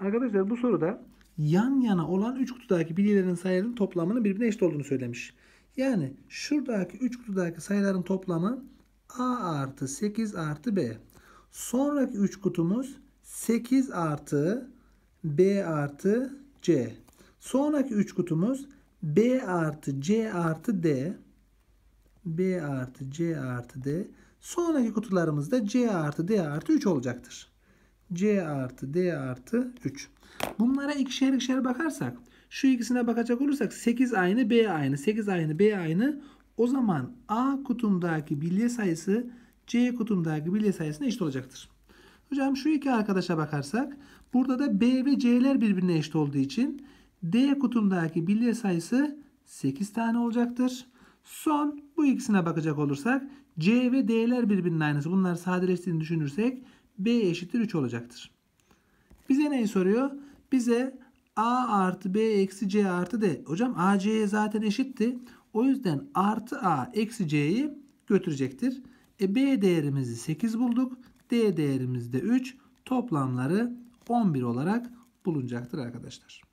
Arkadaşlar bu soruda yan yana olan 3 kutudaki bilgilerin sayılarının toplamının birbirine eşit olduğunu söylemiş. Yani şuradaki 3 kutudaki sayıların toplamı A artı 8 artı B. Sonraki 3 kutumuz 8 artı B artı C. Sonraki 3 kutumuz B artı C artı D. B artı C artı D. Sonraki kutularımızda C artı D artı 3 olacaktır. C artı D artı 3. Bunlara ikişer ikişer bakarsak şu ikisine bakacak olursak 8 aynı B aynı 8 aynı B aynı o zaman A kutumdaki bilye sayısı C kutumdaki bilye sayısına eşit olacaktır. Hocam şu iki arkadaşa bakarsak burada da B ve C'ler birbirine eşit olduğu için D kutumdaki bilye sayısı 8 tane olacaktır. Son bu ikisine bakacak olursak C ve D'ler birbirinin aynısı. Bunlar sadeleştiğini düşünürsek B eşittir 3 olacaktır. Bize neyi soruyor? Bize A artı B eksi C artı D. Hocam A C'ye zaten eşitti. O yüzden artı A eksi C'yi götürecektir. E, B değerimizi 8 bulduk. D değerimiz de 3. Toplamları 11 olarak bulunacaktır arkadaşlar.